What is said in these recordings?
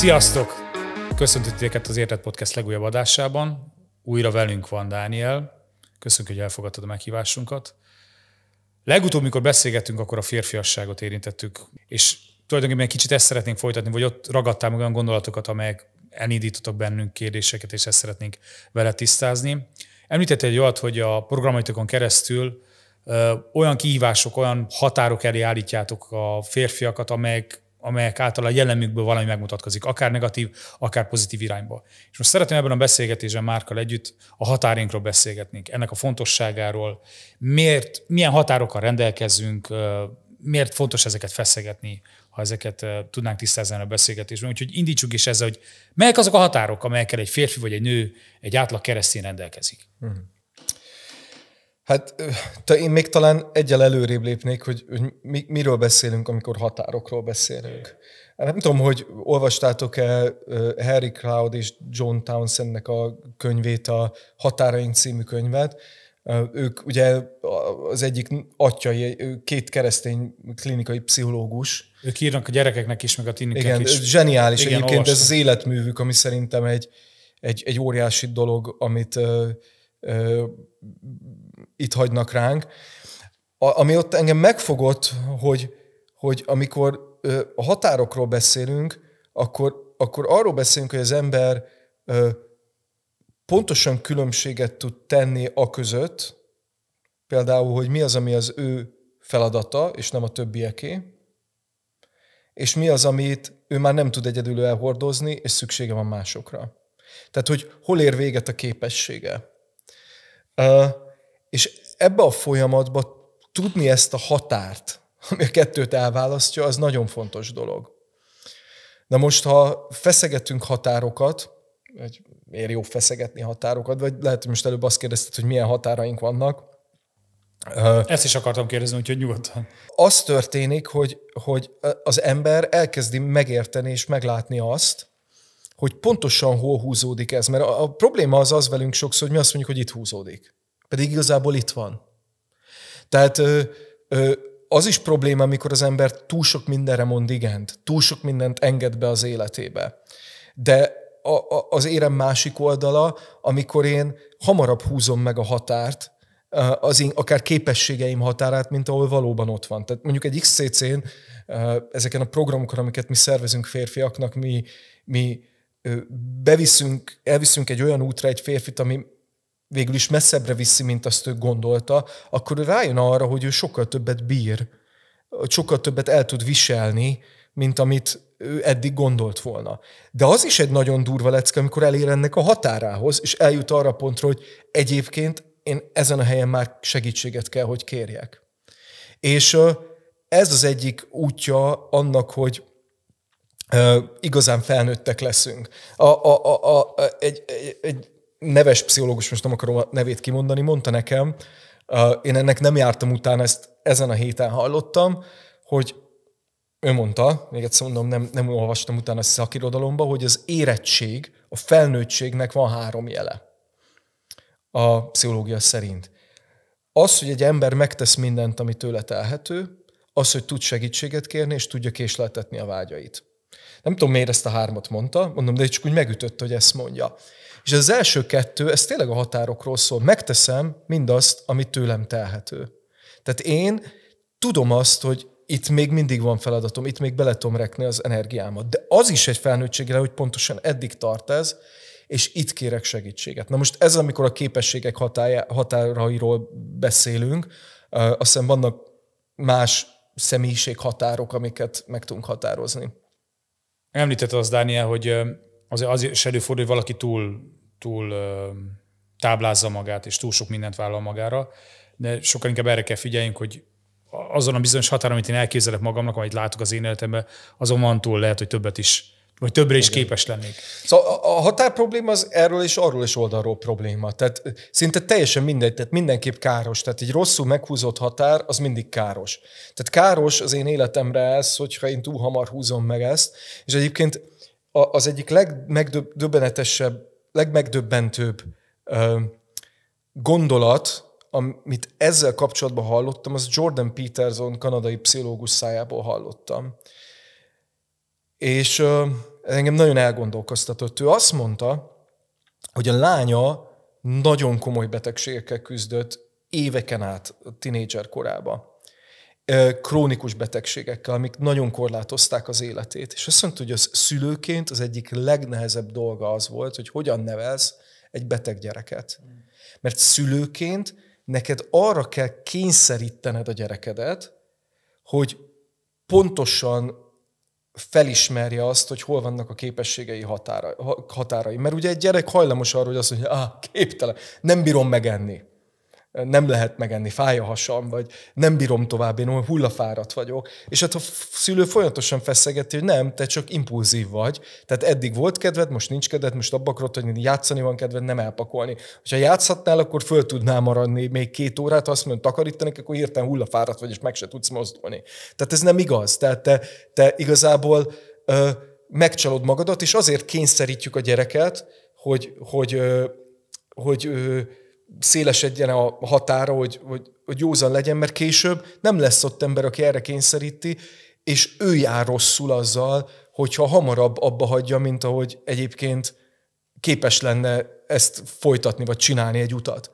Sziasztok! Köszöntök titeket az Értett Podcast legújabb adásában. Újra velünk van Dániel. Köszönjük, hogy elfogadtad a meghívásunkat. Legutóbb, mikor beszélgettünk, akkor a férfiasságot érintettük, és tulajdonképpen egy kicsit ezt szeretnénk folytatni, vagy ott ragadtál meg olyan gondolatokat, amelyek elindítottak bennünk kérdéseket, és ezt szeretnénk vele tisztázni. Említette egy olyat, hogy a programjaitokon keresztül olyan kihívások, olyan határok elé állítjátok a férfiakat, amelyek amelyek által a jellemükből valami megmutatkozik, akár negatív, akár pozitív irányba. És most szeretném ebben a beszélgetésben Márkal együtt a határénkról beszélgetnénk, ennek a fontosságáról, miért, milyen határokkal rendelkezünk, miért fontos ezeket feszegetni, ha ezeket tudnánk tisztázni a beszélgetésben. Úgyhogy indítsuk is ezzel, hogy melyek azok a határok, amelyekkel egy férfi vagy egy nő egy átlag keresztény rendelkezik. Uh-huh. Hát te, én még talán egyel előrébb lépnék, hogy, hogy mi, miről beszélünk, amikor határokról beszélünk. Hát nem tudom, hogy olvastátok-e Harry Cloud és John Townsendnek a könyvét, a Határaink című könyvet. Ők ugye az egyik atyai, két keresztény klinikai pszichológus. Ők írnak a gyerekeknek is, meg a tiniknek Igen, is. zseniális. Igen, Egyébként olvastam. ez az életművük, ami szerintem egy, egy, egy óriási dolog, amit itt hagynak ránk. A, ami ott engem megfogott, hogy, hogy amikor ö, a határokról beszélünk, akkor, akkor arról beszélünk, hogy az ember ö, pontosan különbséget tud tenni a között, például, hogy mi az, ami az ő feladata, és nem a többieké, és mi az, amit ő már nem tud egyedül elhordozni, és szüksége van másokra. Tehát, hogy hol ér véget a képessége. Uh, és ebbe a folyamatban tudni ezt a határt, ami a kettőt elválasztja, az nagyon fontos dolog. Na most, ha feszegetünk határokat, vagy miért jó feszegetni határokat, vagy lehet, hogy most előbb azt kérdezted, hogy milyen határaink vannak. Ezt is akartam kérdezni, úgyhogy nyugodtan. Az történik, hogy, hogy az ember elkezdi megérteni és meglátni azt, hogy pontosan hol húzódik ez. Mert a, a probléma az az velünk sokszor, hogy mi azt mondjuk, hogy itt húzódik. Pedig igazából itt van. Tehát ö, ö, az is probléma, amikor az ember túl sok mindenre mond igent, túl sok mindent enged be az életébe. De a, a, az érem másik oldala, amikor én hamarabb húzom meg a határt, az én, akár képességeim határát, mint ahol valóban ott van. Tehát mondjuk egy XCC-n, ezeken a programokon, amiket mi szervezünk férfiaknak, mi, mi beviszünk, elviszünk egy olyan útra egy férfit, ami végül is messzebbre viszi, mint azt ő gondolta, akkor ő rájön arra, hogy ő sokkal többet bír, sokkal többet el tud viselni, mint amit ő eddig gondolt volna. De az is egy nagyon durva lecke, amikor elér ennek a határához, és eljut arra pontra, hogy egyébként én ezen a helyen már segítséget kell, hogy kérjek. És ez az egyik útja annak, hogy igazán felnőttek leszünk. A, a, a, a, egy, egy, egy neves pszichológus, most nem akarom a nevét kimondani, mondta nekem, uh, én ennek nem jártam utána, ezt ezen a héten hallottam, hogy ő mondta, még egyszer mondom, nem, nem olvastam utána a szakirodalomba, hogy az érettség, a felnőttségnek van három jele a pszichológia szerint. Az, hogy egy ember megtesz mindent, ami tőle telhető, az, hogy tud segítséget kérni, és tudja késleltetni a vágyait. Nem tudom, miért ezt a hármat mondta, mondom, de csak úgy megütött, hogy ezt mondja. És az első kettő, ez tényleg a határokról szól. Megteszem mindazt, amit tőlem telhető. Tehát én tudom azt, hogy itt még mindig van feladatom, itt még bele tudom rekni az energiámat. De az is egy felnőttségre, hogy pontosan eddig tart ez, és itt kérek segítséget. Na most ez, amikor a képességek hatája, határairól beszélünk, azt hiszem vannak más személyiség határok, amiket meg tudunk határozni. Említette az, Dániel, hogy az, az is előfordul, hogy valaki túl túl táblázza magát, és túl sok mindent vállal magára, de sokkal inkább erre kell figyeljünk, hogy azon a bizonyos határon, amit én elképzelek magamnak, amit látok az én életemben, azon van túl lehet, hogy többet is vagy többre is képes lennék. Szóval a határ probléma az erről és arról és oldalról probléma. Tehát szinte teljesen mindegy, tehát mindenképp káros. Tehát egy rosszul meghúzott határ, az mindig káros. Tehát káros az én életemre ez, hogyha én túl hamar húzom meg ezt. És egyébként az egyik legmegdöbbenetesebb legmegdöbbentőbb gondolat, amit ezzel kapcsolatban hallottam, az Jordan Peterson kanadai pszichológus szájából hallottam. És ö, engem nagyon elgondolkoztatott. Ő azt mondta, hogy a lánya nagyon komoly betegségekkel küzdött éveken át a tinédzser korában krónikus betegségekkel, amik nagyon korlátozták az életét. És azt mondta, hogy az szülőként az egyik legnehezebb dolga az volt, hogy hogyan nevelsz egy beteg gyereket. Mert szülőként neked arra kell kényszerítened a gyerekedet, hogy pontosan felismerje azt, hogy hol vannak a képességei határa, határai. Mert ugye egy gyerek hajlamos arra, hogy azt mondja, ah, képtelen, nem bírom megenni nem lehet megenni, fáj a hasam, vagy nem bírom tovább, én olyan hullafáradt vagyok. És hát a szülő folyamatosan feszegeti, hogy nem, te csak impulzív vagy. Tehát eddig volt kedved, most nincs kedved, most abba akarod, hogy játszani van kedved, nem elpakolni. ha játszhatnál, akkor föl tudnál maradni még két órát, ha azt mondod, takarítani, akkor hirtelen hullafáradt vagy, és meg se tudsz mozdulni. Tehát ez nem igaz. Tehát te, te igazából ö, megcsalod magadat, és azért kényszerítjük a gyereket, hogy, hogy, ö, hogy ö, szélesedjen a határa, hogy, hogy, hogy józan legyen, mert később nem lesz ott ember, aki erre kényszeríti, és ő jár rosszul azzal, hogyha hamarabb abba hagyja, mint ahogy egyébként képes lenne ezt folytatni, vagy csinálni egy utat.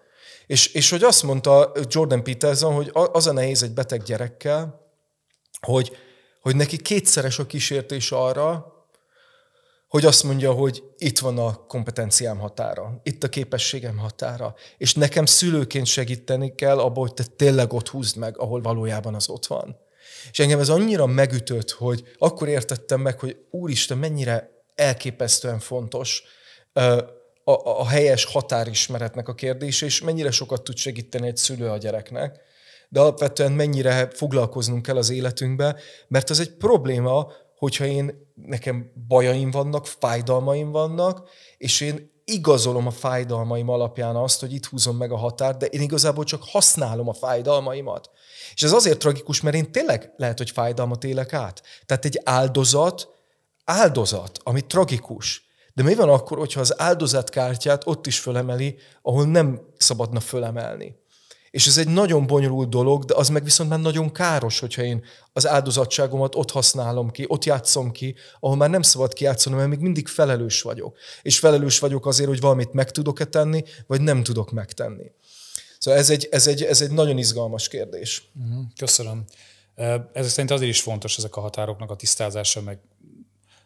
És, és hogy azt mondta Jordan Peterson, hogy az a nehéz egy beteg gyerekkel, hogy, hogy neki kétszeres a kísértés arra, hogy azt mondja, hogy itt van a kompetenciám határa, itt a képességem határa, és nekem szülőként segíteni kell abba, hogy te tényleg ott húzd meg, ahol valójában az ott van. És engem ez annyira megütött, hogy akkor értettem meg, hogy úristen, mennyire elképesztően fontos a, a helyes határismeretnek a kérdése, és mennyire sokat tud segíteni egy szülő a gyereknek, de alapvetően mennyire foglalkoznunk kell az életünkbe, mert az egy probléma, hogyha én nekem bajaim vannak, fájdalmaim vannak, és én igazolom a fájdalmaim alapján azt, hogy itt húzom meg a határt, de én igazából csak használom a fájdalmaimat. És ez azért tragikus, mert én tényleg lehet, hogy fájdalmat élek át. Tehát egy áldozat, áldozat, ami tragikus. De mi van akkor, hogyha az áldozatkártyát ott is fölemeli, ahol nem szabadna fölemelni? És ez egy nagyon bonyolult dolog, de az meg viszont már nagyon káros, hogyha én az áldozatságomat ott használom ki, ott játszom ki, ahol már nem szabad kijátszanom, mert még mindig felelős vagyok. És felelős vagyok azért, hogy valamit meg tudok-e tenni, vagy nem tudok megtenni. Szóval ez egy, ez egy, ez egy nagyon izgalmas kérdés. Mhm, köszönöm. Ez szerint azért is fontos ezek a határoknak a tisztázása, meg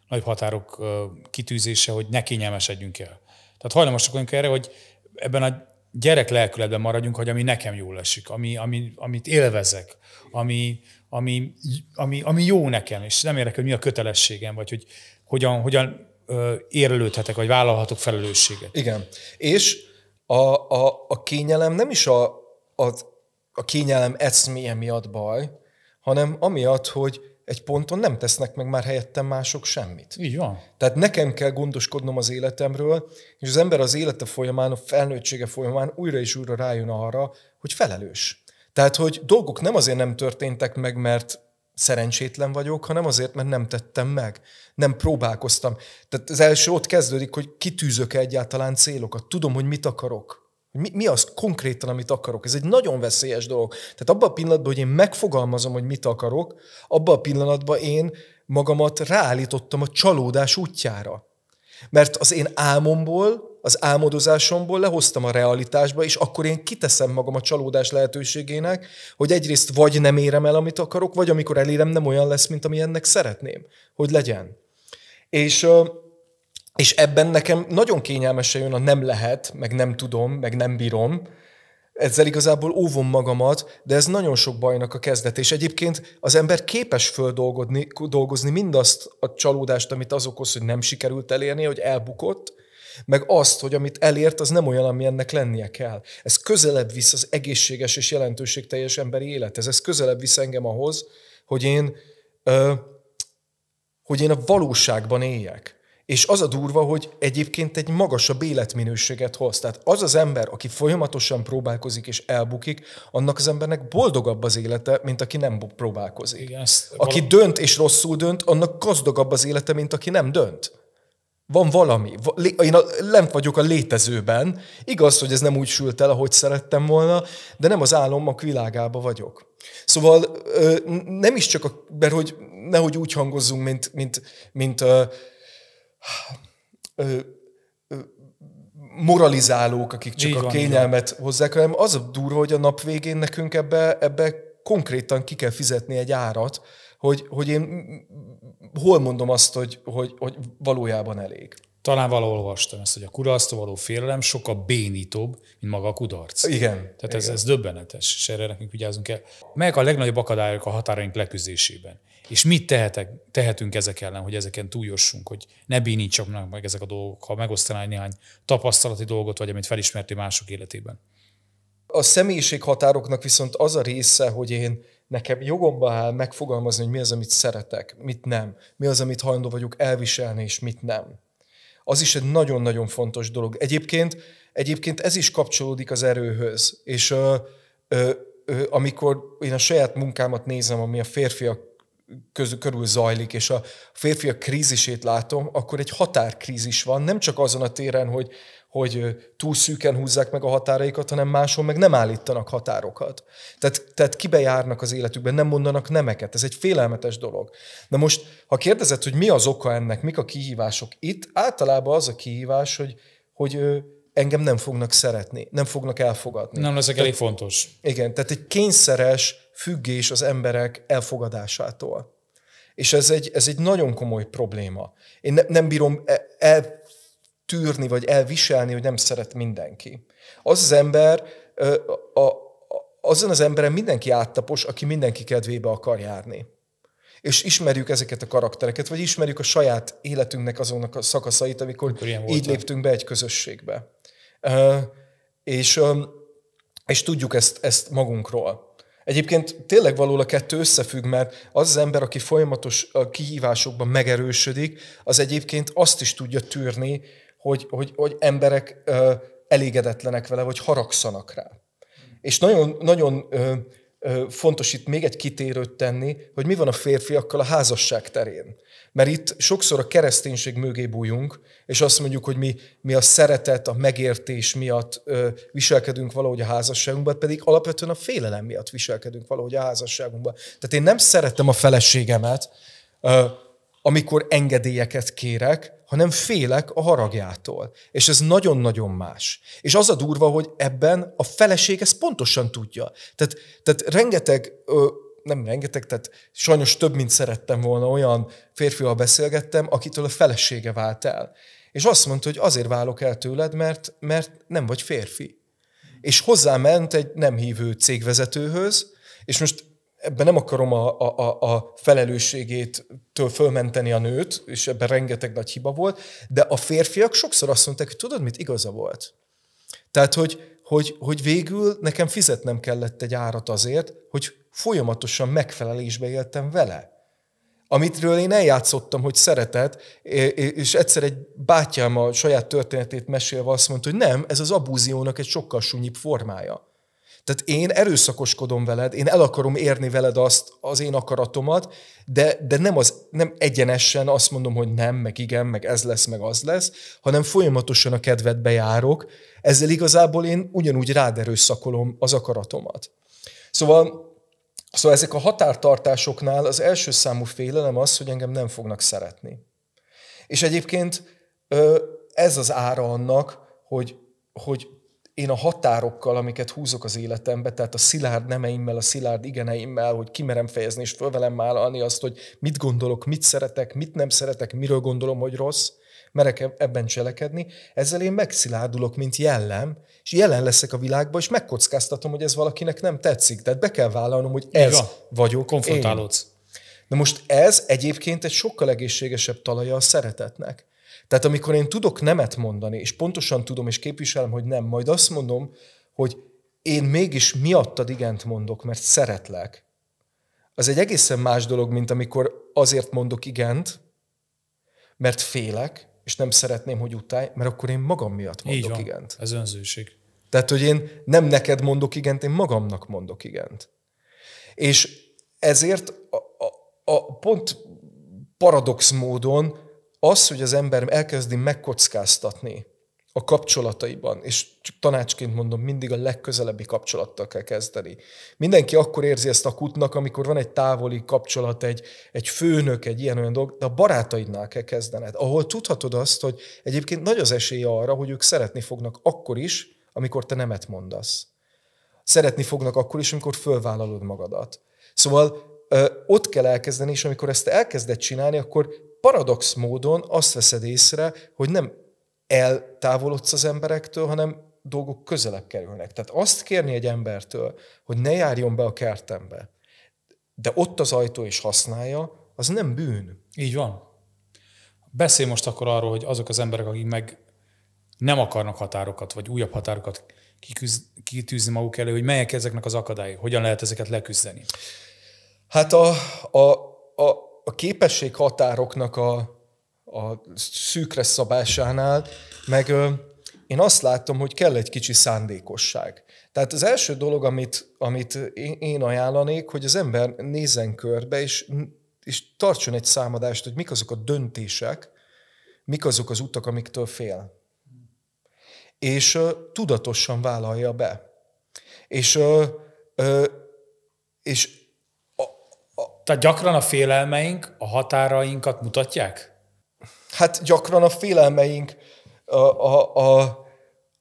nagy határok kitűzése, hogy ne kényelmesedjünk el. Tehát hajlamosak vagyunk erre, hogy ebben a gyerek lelkületben maradjunk, hogy ami nekem jól esik, ami, ami, amit élvezek, ami, ami, ami, ami jó nekem, és nem érdekel, hogy mi a kötelességem, vagy hogy hogyan, hogyan érlődhetek, vagy vállalhatok felelősséget. Igen. És a, a, a kényelem nem is a, a, a kényelem eszméje miatt baj, hanem amiatt, hogy egy ponton nem tesznek meg már helyettem mások semmit. Így van. Tehát nekem kell gondoskodnom az életemről, és az ember az élete folyamán, a felnőttsége folyamán újra és újra rájön arra, hogy felelős. Tehát, hogy dolgok nem azért nem történtek meg, mert szerencsétlen vagyok, hanem azért, mert nem tettem meg, nem próbálkoztam. Tehát az első ott kezdődik, hogy kitűzök -e egyáltalán célokat, tudom, hogy mit akarok mi, mi az konkrétan, amit akarok? Ez egy nagyon veszélyes dolog. Tehát abban a pillanatban, hogy én megfogalmazom, hogy mit akarok, abban a pillanatban én magamat ráállítottam a csalódás útjára. Mert az én álmomból, az álmodozásomból lehoztam a realitásba, és akkor én kiteszem magam a csalódás lehetőségének, hogy egyrészt vagy nem érem el, amit akarok, vagy amikor elérem, nem olyan lesz, mint ennek szeretném, hogy legyen. És és ebben nekem nagyon kényelmesen jön a nem lehet, meg nem tudom, meg nem bírom, ezzel igazából óvom magamat, de ez nagyon sok bajnak a kezdet. És egyébként az ember képes földolgozni dolgozni mindazt a csalódást, amit az okoz, hogy nem sikerült elérni, hogy elbukott, meg azt, hogy amit elért, az nem olyan, ami ennek lennie kell. Ez közelebb visz az egészséges és jelentőségteljes emberi élethez. Ez közelebb visz engem ahhoz, hogy én, ö, hogy én a valóságban éljek. És az a durva, hogy egyébként egy magasabb életminőséget hoz. Tehát az az ember, aki folyamatosan próbálkozik és elbukik, annak az embernek boldogabb az élete, mint aki nem próbálkozik. Igen, aki valami... dönt és rosszul dönt, annak gazdagabb az élete, mint aki nem dönt. Van valami. Én nem vagyok a létezőben. Igaz, hogy ez nem úgy sült el, ahogy szerettem volna, de nem az álomok világába vagyok. Szóval nem is csak, a, mert hogy nehogy úgy hangozzunk, mint, mint, mint ö, ö, moralizálók, akik csak van, a kényelmet igen. hozzák, hanem az a durva, hogy a nap végén nekünk ebbe, ebbe konkrétan ki kell fizetni egy árat, hogy, hogy én hol mondom azt, hogy, hogy, hogy valójában elég. Talán valahol olvastam ezt, hogy a kudarctól való félelem sokkal bénítóbb, mint maga a kudarc. Igen. Tehát igen. Ez, ez döbbenetes, és erre nekünk vigyázunk kell. Melyek a legnagyobb akadályok a határaink leküzdésében? És mit tehetek, tehetünk ezek ellen, hogy ezeken túljossunk, hogy ne bínítsak meg ezek a dolgok, ha megosztanál néhány tapasztalati dolgot, vagy amit felismerti mások életében? A személyiséghatároknak viszont az a része, hogy én nekem jogomba áll megfogalmazni, hogy mi az, amit szeretek, mit nem, mi az, amit hajlandó vagyok elviselni, és mit nem. Az is egy nagyon-nagyon fontos dolog. Egyébként, egyébként ez is kapcsolódik az erőhöz, és ö, ö, ö, amikor én a saját munkámat nézem, ami a férfiak köz, körül zajlik, és a férfiak krízisét látom, akkor egy határkrízis van, nem csak azon a téren, hogy, hogy túl szűken húzzák meg a határaikat, hanem máshol meg nem állítanak határokat. Tehát, tehát kibejárnak az életükben, nem mondanak nemeket. Ez egy félelmetes dolog. Na most, ha kérdezed, hogy mi az oka ennek, mik a kihívások itt, általában az a kihívás, hogy, hogy engem nem fognak szeretni, nem fognak elfogadni. Nem leszek elég fontos. Igen, tehát egy kényszeres, függés az emberek elfogadásától. És ez egy, ez egy nagyon komoly probléma. Én ne, nem bírom e, eltűrni, vagy elviselni, hogy nem szeret mindenki. Az az ember, a, a, azon az emberen mindenki áttapos, aki mindenki kedvébe akar járni. És ismerjük ezeket a karaktereket, vagy ismerjük a saját életünknek azonnak a szakaszait, amikor Ilyen így léptünk be egy közösségbe. És, és tudjuk ezt, ezt magunkról. Egyébként tényleg való a kettő összefügg, mert az az ember, aki folyamatos a kihívásokban megerősödik, az egyébként azt is tudja tűrni, hogy, hogy, hogy emberek elégedetlenek vele, vagy haragszanak rá. És nagyon, nagyon fontos itt még egy kitérőt tenni, hogy mi van a férfiakkal a házasság terén. Mert itt sokszor a kereszténység mögé bújunk, és azt mondjuk, hogy mi, mi a szeretet, a megértés miatt ö, viselkedünk valahogy a házasságunkban, pedig alapvetően a félelem miatt viselkedünk valahogy a házasságunkban. Tehát én nem szerettem a feleségemet, ö, amikor engedélyeket kérek, hanem félek a haragjától. És ez nagyon-nagyon más. És az a durva, hogy ebben a feleség ezt pontosan tudja. Tehát, tehát rengeteg, ö, nem rengeteg, tehát sajnos több, mint szerettem volna olyan férfival beszélgettem, akitől a felesége vált el. És azt mondta, hogy azért válok el tőled, mert, mert nem vagy férfi. És hozzáment egy nem hívő cégvezetőhöz, és most ebben nem akarom a, a, a felelősségétől fölmenteni a nőt, és ebben rengeteg nagy hiba volt, de a férfiak sokszor azt mondták, hogy tudod, mit igaza volt. Tehát, hogy, hogy, hogy végül nekem fizetnem kellett egy árat azért, hogy folyamatosan megfelelésbe éltem vele. Amitről én eljátszottam, hogy szeretet és egyszer egy bátyám a saját történetét mesélve azt mondta, hogy nem, ez az abúziónak egy sokkal sunyibb formája. Tehát én erőszakoskodom veled, én el akarom érni veled azt, az én akaratomat, de, de nem, az, nem egyenesen azt mondom, hogy nem, meg igen, meg ez lesz, meg az lesz, hanem folyamatosan a kedvedbe járok. Ezzel igazából én ugyanúgy rád erőszakolom az akaratomat. Szóval Szóval ezek a határtartásoknál az első számú félelem az, hogy engem nem fognak szeretni. És egyébként ez az ára annak, hogy, hogy én a határokkal, amiket húzok az életembe, tehát a szilárd nemeimmel, a szilárd igeneimmel, hogy kimerem fejezni és fölvelem vállalni azt, hogy mit gondolok, mit szeretek, mit nem szeretek, miről gondolom, hogy rossz, merek ebben cselekedni, ezzel én megszilárdulok, mint jellem, és jelen leszek a világban, és megkockáztatom, hogy ez valakinek nem tetszik. Tehát be kell vállalnom, hogy ez Igen. vagyok. Konfrontálódsz. Én. De most ez egyébként egy sokkal egészségesebb talaja a szeretetnek. Tehát amikor én tudok nemet mondani, és pontosan tudom, és képviselem, hogy nem, majd azt mondom, hogy én mégis miattad igent mondok, mert szeretlek, az egy egészen más dolog, mint amikor azért mondok igent, mert félek, és nem szeretném, hogy utálj, mert akkor én magam miatt mondok Így van, igent. Ez önzőség. Tehát, hogy én nem neked mondok igent, én magamnak mondok igent. És ezért a pont paradox módon az, hogy az ember elkezdi megkockáztatni a kapcsolataiban, és csak tanácsként mondom, mindig a legközelebbi kapcsolattal kell kezdeni. Mindenki akkor érzi ezt a kutnak, amikor van egy távoli kapcsolat, egy, egy főnök, egy ilyen-olyan dolog, de a barátaidnál kell kezdened, ahol tudhatod azt, hogy egyébként nagy az esélye arra, hogy ők szeretni fognak akkor is, amikor te nemet mondasz. Szeretni fognak akkor is, amikor fölvállalod magadat. Szóval ott kell elkezdeni, és amikor ezt elkezded csinálni, akkor paradox módon azt veszed észre, hogy nem eltávolodsz az emberektől, hanem dolgok közelebb kerülnek. Tehát azt kérni egy embertől, hogy ne járjon be a kertembe, de ott az ajtó is használja, az nem bűn. Így van. Beszélj most akkor arról, hogy azok az emberek, akik meg nem akarnak határokat, vagy újabb határokat kitűzni maguk elő, hogy melyek ezeknek az akadályai, hogyan lehet ezeket leküzdeni. Hát a, a, a, a képességhatároknak a, a szűkre szabásánál, meg ö, én azt látom, hogy kell egy kicsi szándékosság. Tehát az első dolog, amit, amit én ajánlanék, hogy az ember nézzen körbe, és, és tartson egy számadást, hogy mik azok a döntések, mik azok az utak, amiktől fél. És ö, tudatosan vállalja be. És, ö, ö, és tehát gyakran a félelmeink a határainkat mutatják? Hát gyakran a félelmeink, a, a, a,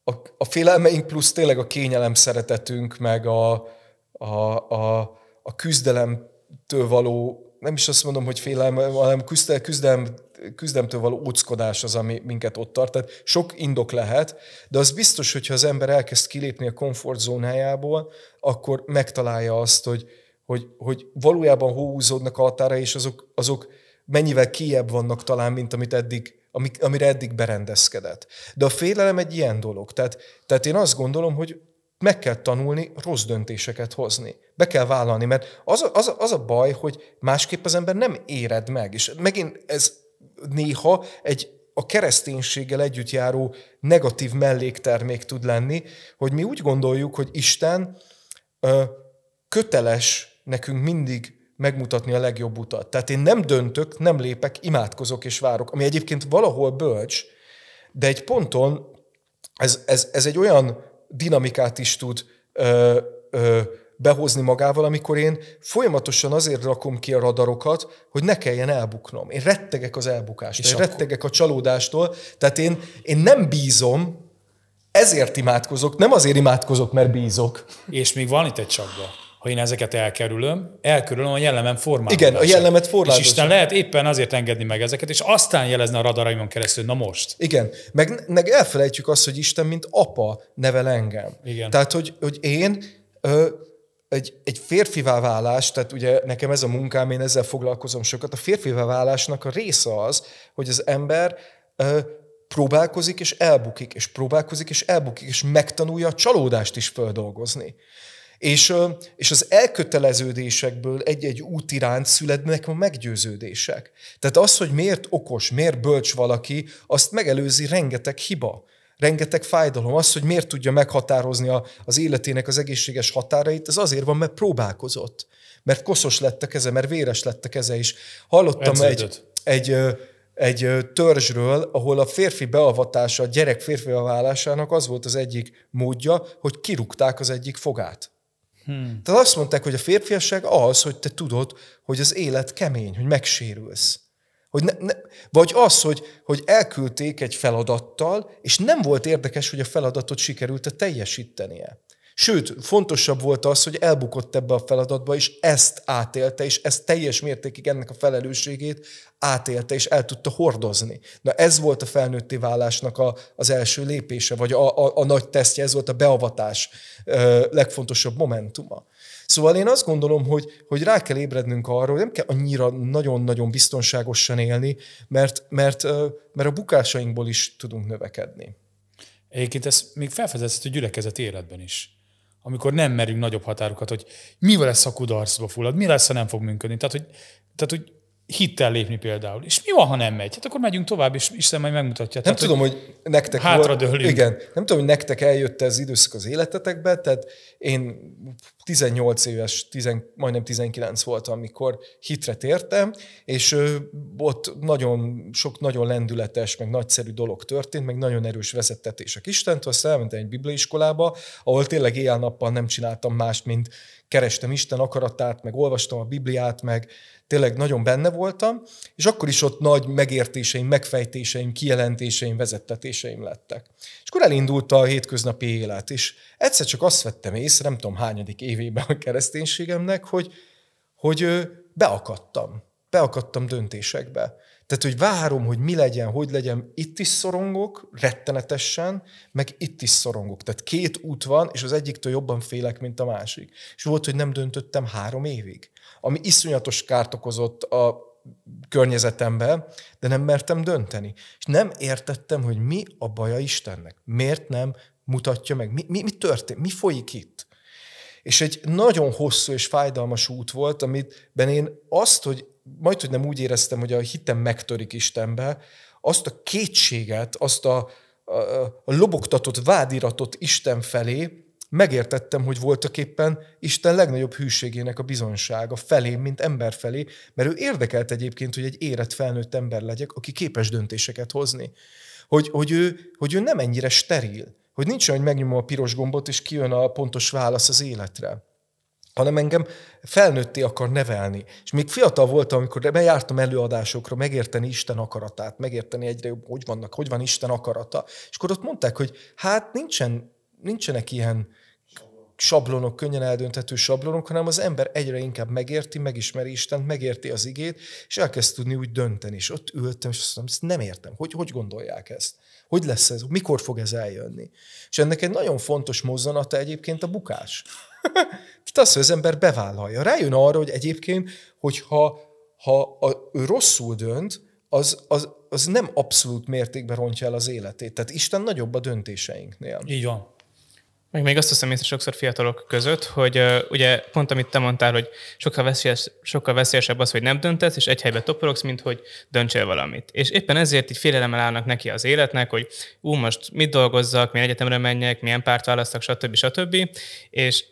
a, a félelmeink plusz tényleg a kényelem szeretetünk, meg a, a, a, a küzdelemtől való, nem is azt mondom, hogy félelme, hanem küzdelem, küzdelem küzdemtől való óckodás az, ami minket ott tart. Tehát sok indok lehet, de az biztos, hogyha az ember elkezd kilépni a komfortzónájából, akkor megtalálja azt, hogy, hogy, hogy valójában húzódnak a határa, és azok, azok mennyivel kiebb vannak talán, mint amit eddig, amik, amire eddig berendezkedett. De a félelem egy ilyen dolog. Tehát, tehát én azt gondolom, hogy meg kell tanulni rossz döntéseket hozni. Be kell vállalni, mert az a, az a, az a baj, hogy másképp az ember nem éred meg. És megint ez néha egy a kereszténységgel együtt járó negatív melléktermék tud lenni, hogy mi úgy gondoljuk, hogy Isten ö, köteles nekünk mindig megmutatni a legjobb utat. Tehát én nem döntök, nem lépek, imádkozok és várok, ami egyébként valahol bölcs, de egy ponton ez, ez, ez egy olyan dinamikát is tud ö, ö, behozni magával, amikor én folyamatosan azért rakom ki a radarokat, hogy ne kelljen elbuknom. Én rettegek az elbukástól, és én akkor... rettegek a csalódástól, tehát én, én nem bízom, ezért imádkozok, nem azért imádkozok, mert bízok. És még van itt egy csapda ha én ezeket elkerülöm, elkerülöm a jellemem formáját. Igen, a jellemet formáját. És Isten lehet éppen azért engedni meg ezeket, és aztán jelezni a radaraimon keresztül, na most. Igen, meg, meg elfelejtjük azt, hogy Isten, mint apa nevel engem. Igen. Tehát, hogy, hogy én... Ö, egy, egy férfivá válás, tehát ugye nekem ez a munkám, én ezzel foglalkozom sokat, a férfivá válásnak a része az, hogy az ember ö, próbálkozik és elbukik, és próbálkozik és elbukik, és megtanulja a csalódást is földolgozni. És, és az elköteleződésekből egy-egy út iránt születnek a meggyőződések. Tehát az, hogy miért okos, miért bölcs valaki, azt megelőzi rengeteg hiba rengeteg fájdalom. Az, hogy miért tudja meghatározni a, az életének az egészséges határait, az azért van, mert próbálkozott. Mert koszos lett a keze, mert véres lett a keze is. Hallottam egy, egy, egy törzsről, ahol a férfi beavatása, a gyerek férfi beavatásának az volt az egyik módja, hogy kirúgták az egyik fogát. Hmm. Tehát azt mondták, hogy a férfiasság az, hogy te tudod, hogy az élet kemény, hogy megsérülsz. Hogy ne, ne, vagy az, hogy, hogy elküldték egy feladattal, és nem volt érdekes, hogy a feladatot sikerült -e teljesítenie. Sőt, fontosabb volt az, hogy elbukott ebbe a feladatba, és ezt átélte, és ezt teljes mértékig ennek a felelősségét átélte, és el tudta hordozni. Na ez volt a felnőtti válásnak a, az első lépése, vagy a, a, a nagy tesztje, ez volt a beavatás ö, legfontosabb momentuma. Szóval én azt gondolom, hogy, hogy rá kell ébrednünk arra, hogy nem kell annyira nagyon-nagyon biztonságosan élni, mert, mert, mert a bukásainkból is tudunk növekedni. Egyébként ezt még felfedezhető gyülekezeti életben is amikor nem merünk nagyobb határokat, hogy mi lesz, a kudarcba fullad, mi lesz, ha nem fog működni. Tehát, hogy, tehát, hogy hittel lépni például. És mi van, ha nem megy? Hát akkor megyünk tovább, és Isten majd megmutatja. Nem tehát, tudom, hogy, hogy nektek hátra volt, Igen, nem tudom, hogy nektek eljött ez időszak az életetekbe, tehát én 18 éves, 10, majdnem 19 voltam, amikor hitre tértem, és ott nagyon sok nagyon lendületes, meg nagyszerű dolog történt, meg nagyon erős vezettetések Istentől, aztán elmentem egy bibliaiskolába, ahol tényleg éjjel-nappal nem csináltam más, mint kerestem Isten akaratát, meg olvastam a Bibliát, meg tényleg nagyon benne voltam, és akkor is ott nagy megértéseim, megfejtéseim, kijelentéseim, vezettetéseim lettek. És akkor elindult a hétköznapi élet, és egyszer csak azt vettem észre, nem tudom hányadik évében a kereszténységemnek, hogy, hogy beakadtam, beakadtam döntésekbe. Tehát, hogy várom, hogy mi legyen, hogy legyen, itt is szorongok, rettenetesen, meg itt is szorongok. Tehát két út van, és az egyiktől jobban félek, mint a másik. És volt, hogy nem döntöttem három évig ami iszonyatos kárt okozott a környezetembe, de nem mertem dönteni. És nem értettem, hogy mi a baja Istennek. Miért nem mutatja meg? Mi, mi, mi történt? Mi folyik itt? És egy nagyon hosszú és fájdalmas út volt, amit én azt, hogy majd, hogy nem úgy éreztem, hogy a hitem megtörik Istenbe, azt a kétséget, azt a, a, a lobogtatott vádiratot Isten felé, megértettem, hogy voltak éppen Isten legnagyobb hűségének a bizonsága felé, mint ember felé, mert ő érdekelt egyébként, hogy egy érett felnőtt ember legyek, aki képes döntéseket hozni. Hogy, hogy, ő, hogy ő nem ennyire steril, hogy nincs olyan, hogy megnyomom a piros gombot, és kijön a pontos válasz az életre hanem engem felnőtté akar nevelni. És még fiatal voltam, amikor bejártam előadásokra megérteni Isten akaratát, megérteni egyre jobb, hogy vannak, hogy van Isten akarata. És akkor ott mondták, hogy hát nincsen, nincsenek ilyen sablonok, könnyen eldönthető sablonok, hanem az ember egyre inkább megérti, megismeri Istent, megérti az igét, és elkezd tudni úgy dönteni. És ott ültem, és azt mondtam, ezt nem értem, hogy, hogy gondolják ezt? Hogy lesz ez? Mikor fog ez eljönni? És ennek egy nagyon fontos mozzanata egyébként a bukás. Tehát az, hogy az ember bevállalja. Rájön arra, hogy egyébként, hogyha ha a, ő rosszul dönt, az, az, az nem abszolút mértékben rontja el az életét. Tehát Isten nagyobb a döntéseinknél. Így van. Meg még azt hiszem észre sokszor fiatalok között, hogy uh, ugye pont amit te mondtál, hogy sokkal, veszélyes, sokkal veszélyesebb az, hogy nem döntesz, és egy helybe toporogsz, mint hogy döntsél valamit. És éppen ezért így félelemmel állnak neki az életnek, hogy ú, most mit dolgozzak, milyen egyetemre menjek, milyen párt választak, stb. stb. És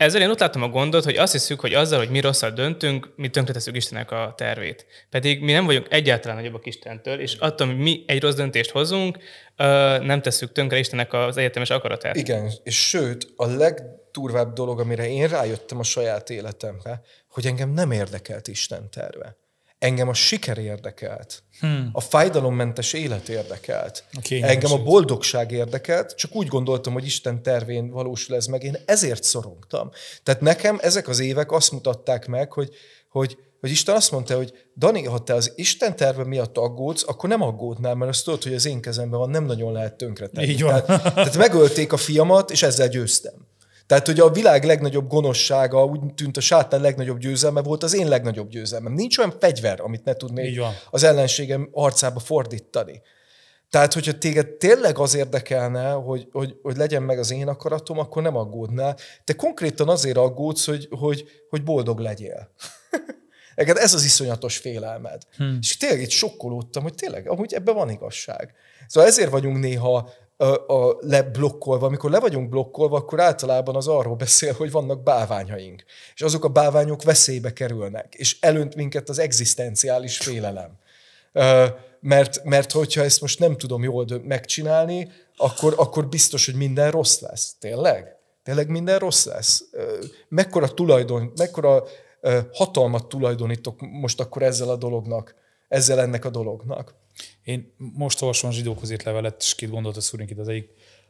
ezzel én ott láttam a gondot, hogy azt hiszük, hogy azzal, hogy mi rosszat döntünk, mi tönkreteszünk Istennek a tervét. Pedig mi nem vagyunk egyáltalán nagyobbak Istentől, és attól, hogy mi egy rossz döntést hozunk, nem tesszük tönkre Istennek az egyetemes akaratát. Igen, és sőt, a legdurvább dolog, amire én rájöttem a saját életemre, hogy engem nem érdekelt Isten terve engem a siker érdekelt, hmm. a fájdalommentes élet érdekelt, a engem a boldogság érdekelt, csak úgy gondoltam, hogy Isten tervén valósul ez meg, én ezért szorongtam. Tehát nekem ezek az évek azt mutatták meg, hogy, hogy, hogy Isten azt mondta, hogy Dani, ha te az Isten terve miatt aggódsz, akkor nem aggódnál, mert azt tudod, hogy az én kezemben van, nem nagyon lehet tönkretenni. Így van. Tehát, tehát megölték a fiamat, és ezzel győztem. Tehát, hogy a világ legnagyobb gonoszsága, úgy tűnt a sátán legnagyobb győzelme volt az én legnagyobb győzelmem. Nincs olyan fegyver, amit ne tudnék az ellenségem arcába fordítani. Tehát, hogyha téged tényleg az érdekelne, hogy, hogy, hogy legyen meg az én akaratom, akkor nem aggódnál. Te konkrétan azért aggódsz, hogy, hogy, hogy boldog legyél. Neked ez az iszonyatos félelmed. Hmm. És tényleg itt sokkolódtam, hogy tényleg, amúgy ebben van igazság. Szóval ezért vagyunk néha a, leblokkolva, amikor le vagyunk blokkolva, akkor általában az arról beszél, hogy vannak báványaink. És azok a báványok veszélybe kerülnek, és elönt minket az egzisztenciális félelem. Mert, mert hogyha ezt most nem tudom jól megcsinálni, akkor, akkor biztos, hogy minden rossz lesz. Tényleg? Tényleg minden rossz lesz? Mekkora tulajdon, mekkora hatalmat tulajdonítok most akkor ezzel a dolognak, ezzel ennek a dolognak? Én most olvasom a zsidókhoz írt levelet, és két gondolat szúrunk itt az egyik,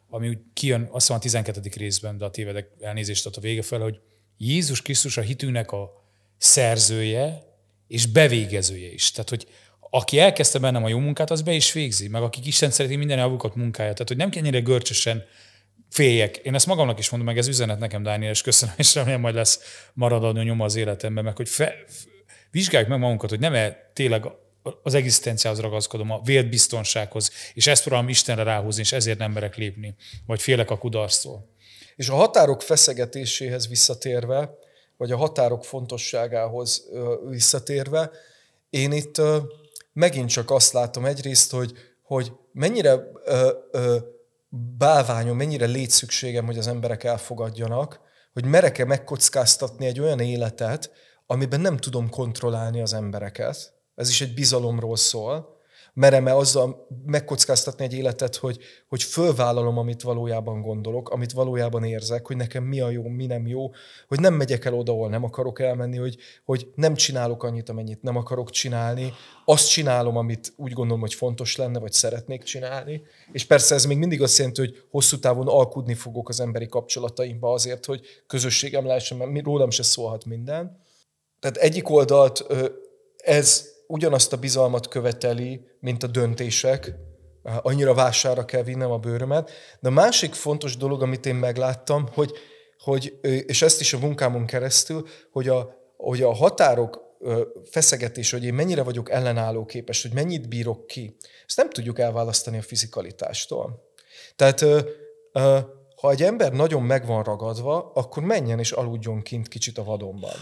ami úgy kijön, azt hiszem a 12. részben, de a tévedek elnézést ad a vége fel, hogy Jézus Krisztus a hitűnek a szerzője és bevégezője is. Tehát, hogy aki elkezdte bennem a jó munkát, az be is végzi, meg aki Isten szereti minden elvukat munkáját. Tehát, hogy nem kell ennyire görcsösen féljek. Én ezt magamnak is mondom, meg ez üzenet nekem, Dániel, és köszönöm, és remélem majd lesz maradandó nyoma az életemben, meg hogy fe, vizsgáljuk meg magunkat, hogy nem-e tényleg az egzisztenciához ragaszkodom, a vélt biztonsághoz, és ezt próbálom Istenre ráhúzni, és ezért nem merek lépni, vagy félek a kudarctól. És a határok feszegetéséhez visszatérve, vagy a határok fontosságához visszatérve, én itt megint csak azt látom egyrészt, hogy, hogy mennyire bálványom, mennyire létszükségem, hogy az emberek elfogadjanak, hogy merek-e megkockáztatni egy olyan életet, amiben nem tudom kontrollálni az embereket, ez is egy bizalomról szól. Merem-e azzal megkockáztatni egy életet, hogy, hogy fölvállalom, amit valójában gondolok, amit valójában érzek, hogy nekem mi a jó, mi nem jó, hogy nem megyek el oda, ahol nem akarok elmenni, hogy, hogy nem csinálok annyit, amennyit nem akarok csinálni, azt csinálom, amit úgy gondolom, hogy fontos lenne, vagy szeretnék csinálni. És persze ez még mindig azt jelenti, hogy hosszú távon alkudni fogok az emberi kapcsolataimba azért, hogy közösségem lehessen, mert rólam se szólhat minden. Tehát egyik oldalt ez ugyanazt a bizalmat követeli, mint a döntések, annyira vására kell vinnem a bőrömet. De a másik fontos dolog, amit én megláttam, hogy, hogy és ezt is a munkámon keresztül, hogy a, hogy a határok feszegetés, hogy én mennyire vagyok ellenálló képes, hogy mennyit bírok ki, ezt nem tudjuk elválasztani a fizikalitástól. Tehát ha egy ember nagyon meg van ragadva, akkor menjen és aludjon kint kicsit a vadonban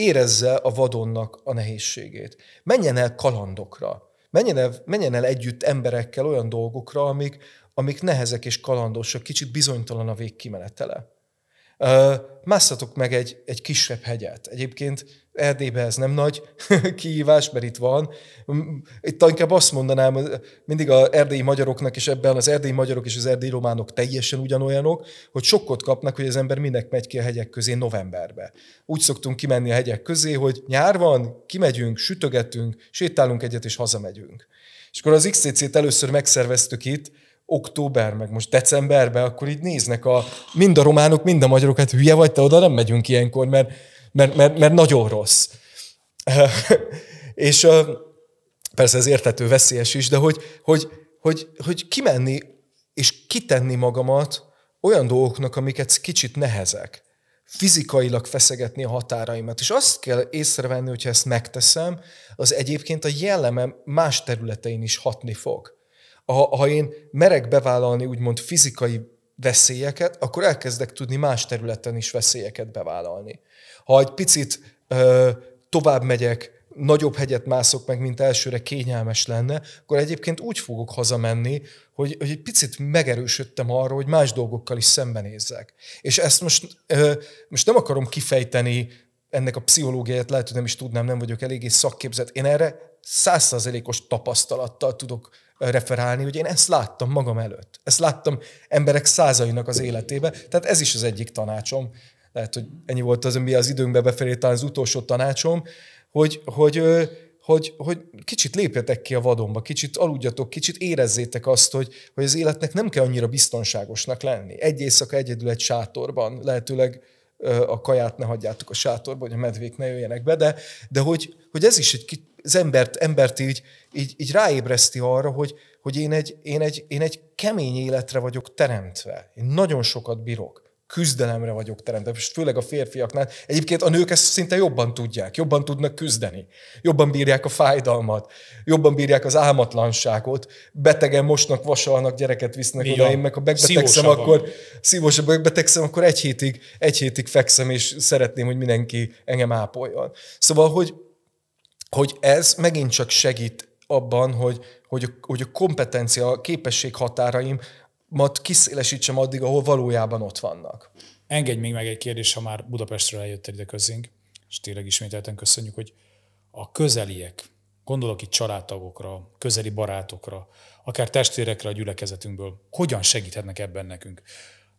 érezze a vadonnak a nehézségét. Menjen el kalandokra. Menjen el, menjen el együtt emberekkel olyan dolgokra, amik, amik nehezek és kalandosak, kicsit bizonytalan a végkimenetele. Másszatok meg egy, egy kisebb hegyet. Egyébként Erdélyben ez nem nagy kihívás, mert itt van. Itt inkább azt mondanám, mindig az erdélyi magyaroknak, és ebben az erdélyi magyarok és az erdélyi románok teljesen ugyanolyanok, hogy sokkot kapnak, hogy az ember minek megy ki a hegyek közé novemberbe. Úgy szoktunk kimenni a hegyek közé, hogy nyár van, kimegyünk, sütögetünk, sétálunk egyet, és hazamegyünk. És akkor az XCC-t először megszerveztük itt, október, meg most decemberben, akkor így néznek a, mind a románok, mind a magyarok, hát hülye vagy te, oda nem megyünk ilyenkor, mert mert, mert, mert nagyon rossz. és persze ez értető, veszélyes is, de hogy, hogy, hogy, hogy kimenni és kitenni magamat olyan dolgoknak, amiket kicsit nehezek. Fizikailag feszegetni a határaimat. És azt kell észrevenni, hogyha ezt megteszem, az egyébként a jellemem más területein is hatni fog. Ha, ha én merek bevállalni úgymond fizikai veszélyeket, akkor elkezdek tudni más területen is veszélyeket bevállalni. Ha egy picit ö, tovább megyek, nagyobb hegyet mászok meg, mint elsőre kényelmes lenne, akkor egyébként úgy fogok hazamenni, hogy, hogy egy picit megerősödtem arra, hogy más dolgokkal is szembenézzek. És ezt most, ö, most nem akarom kifejteni ennek a pszichológiáját, lehet, hogy nem is tudnám, nem vagyok eléggé szakképzett. Én erre százszázalékos tapasztalattal tudok referálni, hogy én ezt láttam magam előtt. Ezt láttam emberek százainak az életébe, tehát ez is az egyik tanácsom, lehet, hogy ennyi volt az ami az időnkbe befelé, talán az utolsó tanácsom, hogy, hogy, hogy, hogy kicsit lépjetek ki a vadonba, kicsit aludjatok, kicsit érezzétek azt, hogy, hogy az életnek nem kell annyira biztonságosnak lenni. Egy éjszaka egyedül egy sátorban, lehetőleg a kaját ne hagyjátok a sátorban, hogy a medvék ne jöjjenek be, de, de hogy, hogy ez is egy, az embert, embert így, így, így ráébreszti arra, hogy, hogy én, egy, én, egy, én egy kemény életre vagyok teremtve. Én nagyon sokat bírok küzdelemre vagyok teremtve, és főleg a férfiaknál. Egyébként a nők ezt szinte jobban tudják, jobban tudnak küzdeni, jobban bírják a fájdalmat, jobban bírják az álmatlanságot, betegen mosnak, vasalnak, gyereket visznek Mi oda, én meg ha megbetegszem, akkor szívósabb, megbetegszem, akkor egy hétig, egy hétig fekszem, és szeretném, hogy mindenki engem ápoljon. Szóval, hogy, hogy ez megint csak segít abban, hogy, hogy, hogy a kompetencia, a képesség határaim mat kiszélesítsem addig, ahol valójában ott vannak. Engedj még meg egy kérdés, ha már Budapestről eljöttél ide közénk, és tényleg ismételten köszönjük, hogy a közeliek, gondolok itt családtagokra, közeli barátokra, akár testvérekre a gyülekezetünkből, hogyan segíthetnek ebben nekünk?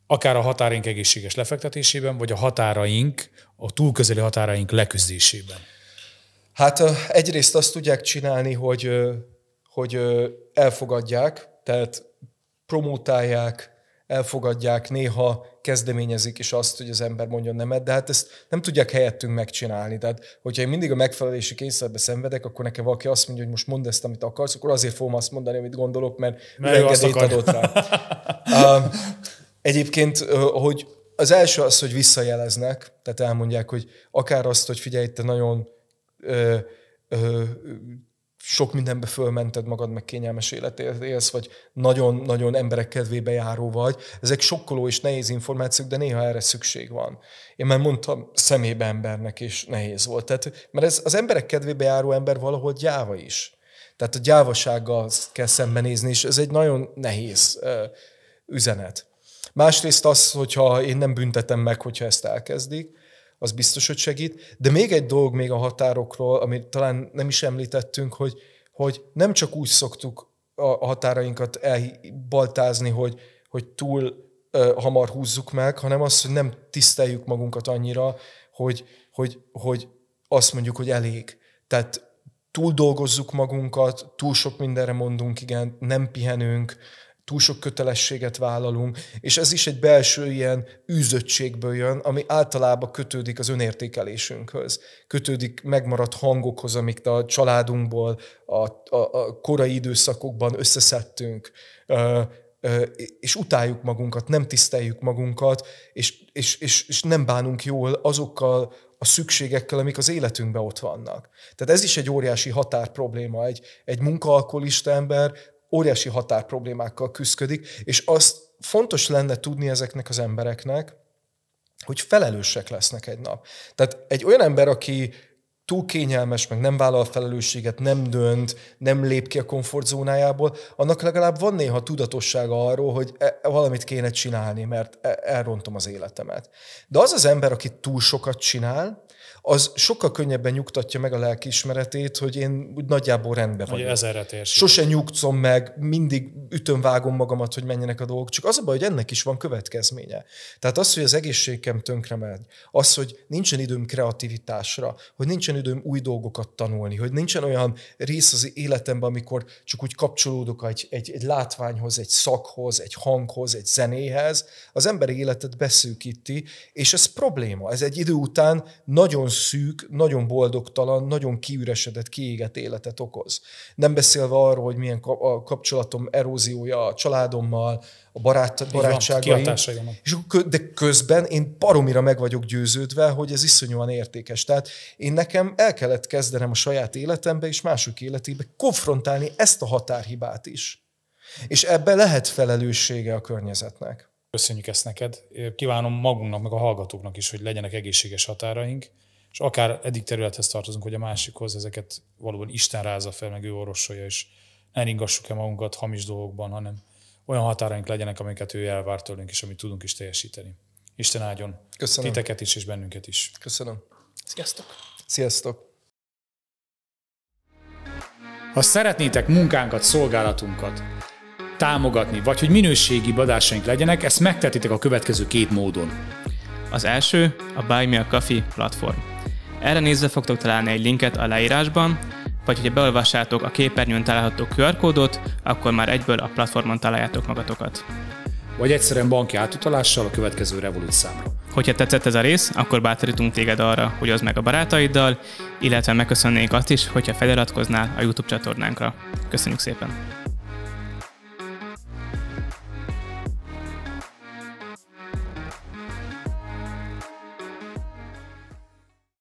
Akár a határaink egészséges lefektetésében, vagy a határaink, a túl közeli határaink leküzdésében. Hát egyrészt azt tudják csinálni, hogy, hogy elfogadják, tehát promotálják, elfogadják, néha kezdeményezik is azt, hogy az ember mondjon nemet, de hát ezt nem tudják helyettünk megcsinálni. Tehát, hogyha én mindig a megfelelési kényszerbe szenvedek, akkor nekem valaki azt mondja, hogy most mondd ezt, amit akarsz, akkor azért fogom azt mondani, amit gondolok, mert, mert engedélyt adott rá. uh, egyébként, hogy az első az, hogy visszajeleznek, tehát elmondják, hogy akár azt, hogy figyelj, te nagyon ö, ö, sok mindenbe fölmented magad, meg kényelmes életért élsz, vagy nagyon-nagyon emberek kedvébe járó vagy. Ezek sokkoló és nehéz információk, de néha erre szükség van. Én már mondtam szemébe embernek, és nehéz volt. Tehát, mert ez, az emberek kedvébe járó ember valahol gyáva is. Tehát a gyávasággal kell szembenézni, és ez egy nagyon nehéz ö, üzenet. Másrészt az, hogyha én nem büntetem meg, hogyha ezt elkezdik, az biztos, hogy segít. De még egy dolog még a határokról, amit talán nem is említettünk, hogy, hogy nem csak úgy szoktuk a határainkat elbaltázni, hogy, hogy túl ö, hamar húzzuk meg, hanem az, hogy nem tiszteljük magunkat annyira, hogy, hogy, hogy azt mondjuk, hogy elég. Tehát túl dolgozzuk magunkat, túl sok mindenre mondunk, igen, nem pihenünk, túl sok kötelességet vállalunk, és ez is egy belső ilyen űzöttségből jön, ami általában kötődik az önértékelésünkhöz, kötődik megmaradt hangokhoz, amik a családunkból, a, a, a korai időszakokban összeszedtünk, ö, ö, és utáljuk magunkat, nem tiszteljük magunkat, és, és, és, és nem bánunk jól azokkal a szükségekkel, amik az életünkben ott vannak. Tehát ez is egy óriási határ probléma. Egy, egy munkaalkoholista ember óriási határproblémákkal küzdik, és azt fontos lenne tudni ezeknek az embereknek, hogy felelősek lesznek egy nap. Tehát egy olyan ember, aki túl kényelmes, meg nem vállal felelősséget, nem dönt, nem lép ki a komfortzónájából, annak legalább van néha tudatossága arról, hogy e- valamit kéne csinálni, mert e- elrontom az életemet. De az az ember, aki túl sokat csinál, az sokkal könnyebben nyugtatja meg a lelkiismeretét, hogy én úgy nagyjából rendben vagyok. Hogy ezerre térsi. Sose nyugszom meg, mindig ütöm, vágom magamat, hogy menjenek a dolgok. Csak az a baj, hogy ennek is van következménye. Tehát az, hogy az egészségem tönkre megy, az, hogy nincsen időm kreativitásra, hogy nincsen időm új dolgokat tanulni, hogy nincsen olyan rész az életemben, amikor csak úgy kapcsolódok egy, egy, egy látványhoz, egy szakhoz, egy hanghoz, egy zenéhez. Az emberi életet beszűkíti, és ez probléma. Ez egy idő után nagyon szűk, nagyon boldogtalan, nagyon kiüresedett, kiégett életet okoz. Nem beszélve arról, hogy milyen kapcsolatom eróziója a családommal, a barát, barátságaim. és de közben én paromira meg vagyok győződve, hogy ez iszonyúan értékes. Tehát én nekem el kellett kezdenem a saját életembe és mások életébe konfrontálni ezt a határhibát is. És ebbe lehet felelőssége a környezetnek. Köszönjük ezt neked. Kívánom magunknak, meg a hallgatóknak is, hogy legyenek egészséges határaink, és akár eddig területhez tartozunk, hogy a másikhoz ezeket valóban Isten rázza fel, meg ő orvosolja, és ne ringassuk el magunkat hamis dolgokban, hanem olyan határaink legyenek, amiket ő elvár tőlünk, és amit tudunk is teljesíteni. Isten áldjon Köszönöm. titeket is, és bennünket is. Köszönöm. Sziasztok! Sziasztok! Ha szeretnétek munkánkat, szolgálatunkat támogatni, vagy hogy minőségi badásaink legyenek, ezt megtetitek a következő két módon. Az első a Buy Me a Coffee platform. Erre nézve fogtok találni egy linket a leírásban, vagy hogyha beolvassátok a képernyőn található QR kódot, akkor már egyből a platformon találjátok magatokat. Vagy egyszerűen banki átutalással a következő Revolut számra. Hogyha tetszett ez a rész, akkor bátorítunk téged arra, hogy az meg a barátaiddal, illetve megköszönnénk azt is, hogyha feliratkoznál a YouTube csatornánkra. Köszönjük szépen!